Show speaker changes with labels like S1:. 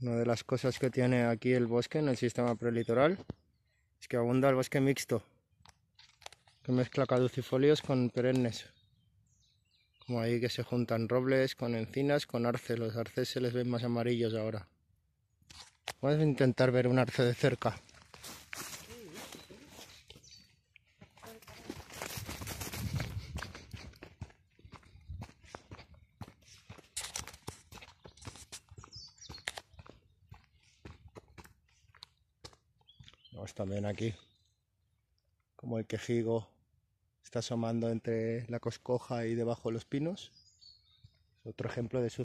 S1: Una de las cosas que tiene aquí el bosque en el sistema prelitoral es que abunda el bosque mixto, que mezcla caducifolios con perennes. Como ahí que se juntan robles con encinas, con arces. Los arces se les ven más amarillos ahora. Puedes a intentar ver un arce de cerca. también aquí. Como el quejigo está asomando entre la coscoja y debajo de los pinos. Otro ejemplo de su